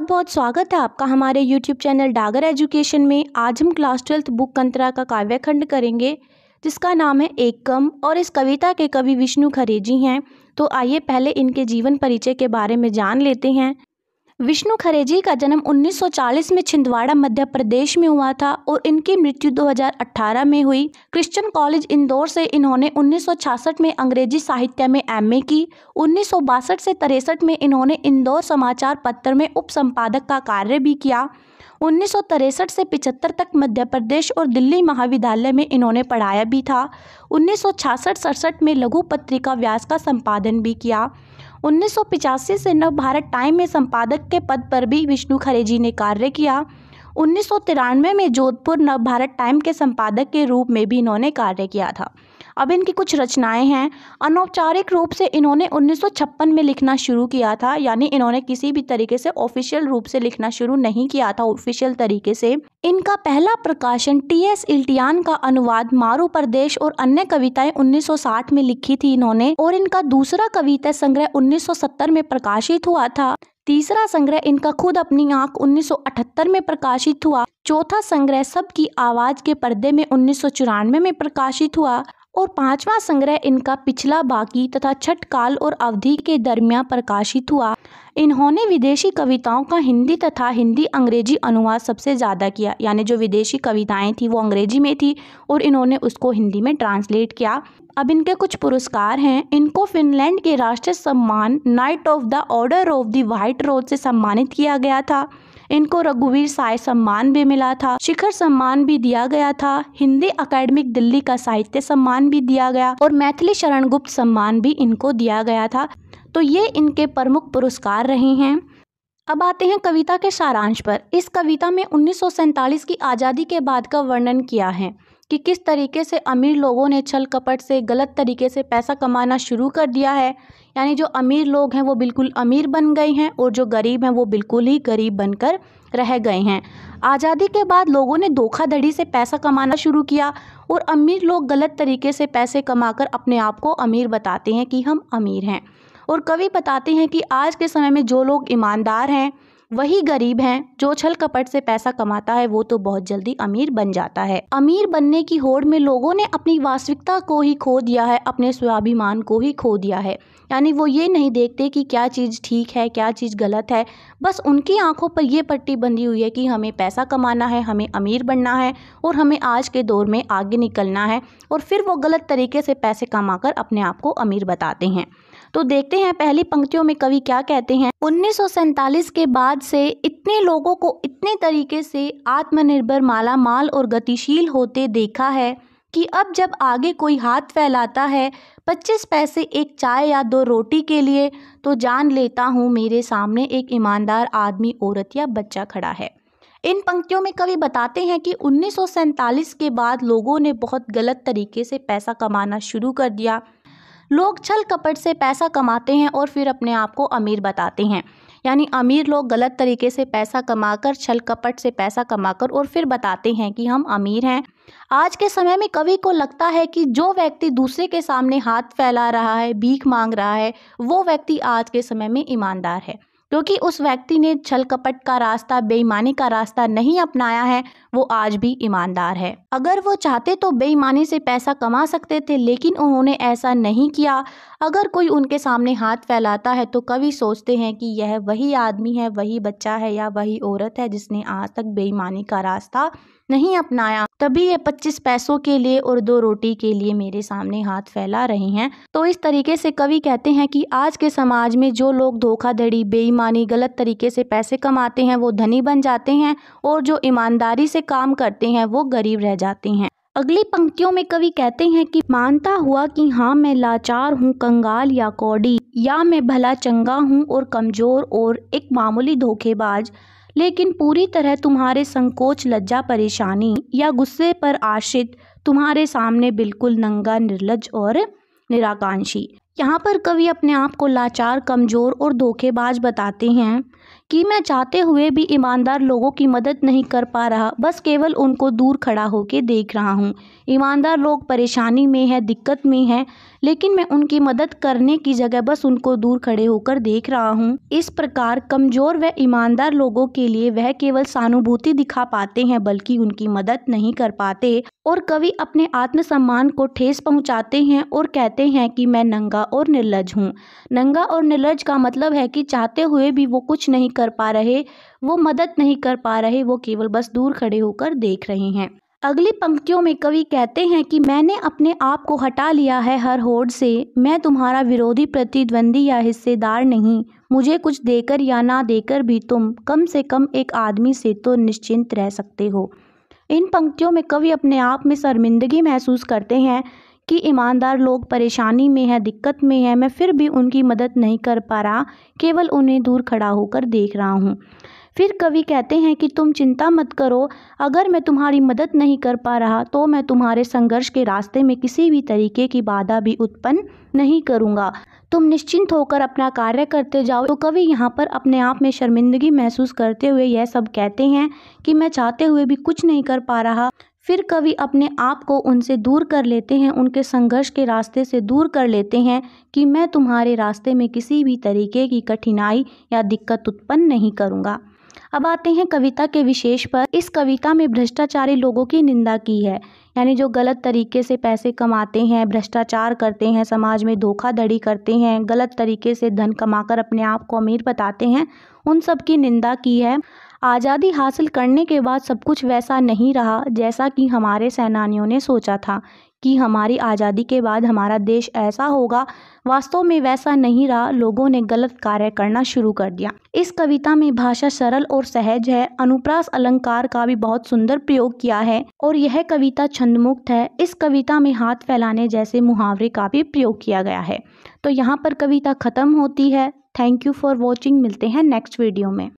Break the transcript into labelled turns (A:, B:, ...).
A: बहुत बहुत स्वागत है आपका हमारे YouTube चैनल डागर एजुकेशन में आज हम क्लास ट्वेल्थ बुक कंतरा का काव्यखंड करेंगे जिसका नाम है एक कम और इस कविता के कवि विष्णु खरेजी हैं तो आइए पहले इनके जीवन परिचय के बारे में जान लेते हैं विष्णु खरे जी का जन्म 1940 में छिंदवाड़ा मध्य प्रदेश में हुआ था और इनकी मृत्यु 2018 में हुई क्रिश्चियन कॉलेज इंदौर से इन्होंने 1966 में अंग्रेजी साहित्य में एमए की उन्नीस से तिरसठ में इन्होंने इंदौर समाचार पत्र में उप संपादक का कार्य भी किया उन्नीस से पिछहत्तर तक मध्य प्रदेश और दिल्ली महाविद्यालय में इन्होंने पढ़ाया भी था उन्नीस सौ में लघु पत्रिका व्यास का संपादन भी किया उन्नीस सौ पिचासी से टाइम में संपादक के पद पर भी विष्णु खरे जी ने कार्य किया उन्नीस में जोधपुर भारत टाइम के संपादक के रूप में भी इन्होंने कार्य किया था अब इनकी कुछ रचनाएं हैं अनौपचारिक रूप से इन्होंने 1956 में लिखना शुरू किया था यानी इन्होंने किसी भी तरीके से ऑफिशियल रूप से लिखना शुरू नहीं किया था ऑफिशियल तरीके से इनका पहला प्रकाशन टी एस इल्टियान का अनुवाद मारू प्रदेश और अन्य कविताएं 1960 में लिखी थी इन्होंने और इनका दूसरा कविता संग्रह उन्नीस में प्रकाशित हुआ था तीसरा संग्रह इनका खुद अपनी आंख 1978 में प्रकाशित हुआ चौथा संग्रह सबकी आवाज़ के पर्दे में उन्नीस में प्रकाशित हुआ और पांचवा संग्रह इनका पिछला बाकी तथा छठ काल और अवधि के दरमियान प्रकाशित हुआ इन्होंने विदेशी कविताओं का हिंदी तथा हिंदी अंग्रेजी अनुवाद सबसे ज़्यादा किया यानी जो विदेशी कविताएं थी वो अंग्रेजी में थी और इन्होंने उसको हिंदी में ट्रांसलेट किया अब इनके कुछ पुरस्कार हैं इनको फिनलैंड के राष्ट्रीय सम्मान knight of the order of the white rose से सम्मानित किया गया था इनको रघुवीर साय सम्मान भी मिला था शिखर सम्मान भी दिया गया था हिंदी अकेडमिक दिल्ली का साहित्य सम्मान भी दिया गया और मैथिली शरण गुप्त सम्मान भी इनको दिया गया था तो ये इनके प्रमुख पुरस्कार रहे हैं अब आते हैं कविता के सारांश पर इस कविता में उन्नीस की आज़ादी के बाद का वर्णन किया है कि किस तरीके से अमीर लोगों ने छल कपट से गलत तरीके से पैसा कमाना शुरू कर दिया है यानी जो अमीर लोग हैं वो बिल्कुल अमीर बन गए हैं और जो गरीब हैं वो बिल्कुल ही गरीब बनकर रह गए हैं आज़ादी के बाद लोगों ने धोखाधड़ी से पैसा कमाना शुरू किया और अमीर लोग गलत तरीके से पैसे कमाकर अपने आप को अमीर बताते हैं कि हम अमीर हैं और कवि बताते हैं कि आज के समय में जो लोग ईमानदार हैं वही गरीब हैं जो छल कपट से पैसा कमाता है वो तो बहुत जल्दी अमीर बन जाता है अमीर बनने की होड़ में लोगों ने अपनी वास्तविकता को ही खो दिया है अपने स्वाभिमान को ही खो दिया है यानी वो ये नहीं देखते कि क्या चीज़ ठीक है क्या चीज़ गलत है बस उनकी आंखों पर ये पट्टी बंधी हुई है कि हमें पैसा कमाना है हमें अमीर बनना है और हमें आज के दौर में आगे निकलना है और फिर वो गलत तरीके से पैसे कमाकर अपने आप को अमीर बताते हैं तो देखते हैं पहली पंक्तियों में कवि क्या कहते हैं उन्नीस के बाद आज से इतने लोगों को इतने तरीके से आत्मनिर्भर माला माल और गतिशील होते देखा है कि अब जब आगे कोई हाथ फैलाता है पच्चीस पैसे एक चाय या दो रोटी के लिए तो जान लेता हूँ मेरे सामने एक ईमानदार आदमी औरत या बच्चा खड़ा है इन पंक्तियों में कवि बताते हैं कि उन्नीस के बाद लोगों ने बहुत गलत तरीके से पैसा कमाना शुरू कर दिया लोग छल कपट से पैसा कमाते हैं और फिर अपने आप को अमीर बताते हैं यानी अमीर लोग गलत तरीके से पैसा कमाकर छल कपट से पैसा कमाकर और फिर बताते हैं कि हम अमीर हैं आज के समय में कवि को लगता है कि जो व्यक्ति दूसरे के सामने हाथ फैला रहा है भीख मांग रहा है वो व्यक्ति आज के समय में ईमानदार है क्योंकि उस व्यक्ति ने छल कपट का रास्ता बेईमानी का रास्ता नहीं अपनाया है वो आज भी ईमानदार है अगर वो चाहते तो बेईमानी से पैसा कमा सकते थे लेकिन उन्होंने ऐसा नहीं किया अगर कोई उनके सामने हाथ फैलाता है तो कभी सोचते हैं कि यह वही आदमी है वही बच्चा है या वही औरत है जिसने आज तक बेईमानी का रास्ता नहीं अपनाया तभी ये पच्चीस पैसों के लिए और दो रोटी के लिए मेरे सामने हाथ फैला रहे हैं तो इस तरीके से कवि कहते हैं कि आज के समाज में जो लोग धोखाधड़ी बेईमानी गलत तरीके से पैसे कमाते हैं वो धनी बन जाते हैं और जो ईमानदारी से काम करते हैं वो गरीब रह जाते हैं अगली पंक्तियों में कवि कहते हैं कि मानता हुआ कि हाँ मैं लाचार हूँ कंगाल या कौड़ी या मैं भला चंगा हूँ और कमज़ोर और एक मामूली धोखेबाज लेकिन पूरी तरह तुम्हारे संकोच लज्जा परेशानी या गुस्से पर आश्रित तुम्हारे सामने बिल्कुल नंगा निर्लज और निराकांक्षी यहाँ पर कवि अपने आप को लाचार कमज़ोर और धोखेबाज बताते हैं कि मैं चाहते हुए भी ईमानदार लोगों की मदद नहीं कर पा रहा बस केवल उनको दूर खड़ा होकर देख रहा हूँ ईमानदार लोग परेशानी में है दिक्कत में है लेकिन मैं उनकी मदद करने की जगह बस उनको दूर खड़े होकर देख रहा हूँ इस प्रकार कमज़ोर व ईमानदार लोगों के लिए वह केवल सहानुभूति दिखा पाते हैं बल्कि उनकी मदद नहीं कर पाते और कवि अपने आत्मसम्मान को ठेस पहुँचाते हैं और कहते हैं कि मैं नंगा और निर्लज हूँ नंगा और निर्लज का मतलब है कि चाहते हुए भी वो कुछ नहीं नहीं कर पा रहे वो मदद नहीं कर पा रहे वो केवल बस दूर खड़े होकर देख रहे हैं अगली पंक्तियों में कवि कहते हैं कि मैंने अपने आप को हटा लिया है हर होड़ से मैं तुम्हारा विरोधी प्रतिद्वंदी या हिस्सेदार नहीं मुझे कुछ देकर या ना देकर भी तुम कम से कम एक आदमी से तो निश्चिंत रह सकते हो इन पंक्तियों में कवि अपने आप में शर्मिंदगी महसूस करते हैं कि ईमानदार लोग परेशानी में है दिक्कत में है मैं फिर भी उनकी मदद नहीं कर पा रहा केवल उन्हें दूर खड़ा होकर देख रहा हूँ फिर कवि कहते हैं कि तुम चिंता मत करो अगर मैं तुम्हारी मदद नहीं कर पा रहा तो मैं तुम्हारे संघर्ष के रास्ते में किसी भी तरीके की बाधा भी उत्पन्न नहीं करूँगा तुम निश्चिंत होकर अपना कार्य करते जाओ तो कवि यहाँ पर अपने आप में शर्मिंदगी महसूस करते हुए यह सब कहते हैं कि मैं चाहते हुए भी कुछ नहीं कर पा रहा फिर कवि अपने आप को उनसे दूर कर लेते हैं उनके संघर्ष के रास्ते से दूर कर लेते हैं कि मैं तुम्हारे रास्ते में किसी भी तरीके की कठिनाई या दिक्कत उत्पन्न नहीं करूँगा अब आते हैं कविता के विशेष पर इस कविता में भ्रष्टाचारी लोगों की निंदा की है यानी जो गलत तरीके से पैसे कमाते हैं भ्रष्टाचार करते हैं समाज में धोखाधड़ी करते हैं गलत तरीके से धन कमाकर अपने आप को अमीर बताते हैं उन सब की निंदा की है आज़ादी हासिल करने के बाद सब कुछ वैसा नहीं रहा जैसा कि हमारे सेनानियों ने सोचा था कि हमारी आज़ादी के बाद हमारा देश ऐसा होगा वास्तव में वैसा नहीं रहा लोगों ने गलत कार्य करना शुरू कर दिया इस कविता में भाषा सरल और सहज है अनुप्रास अलंकार का भी बहुत सुंदर प्रयोग किया है और यह कविता छंदमुक्त है इस कविता में हाथ फैलाने जैसे मुहावरे का भी प्रयोग किया गया है तो यहाँ पर कविता ख़त्म होती है थैंक यू फॉर वॉचिंग मिलते हैं नेक्स्ट वीडियो में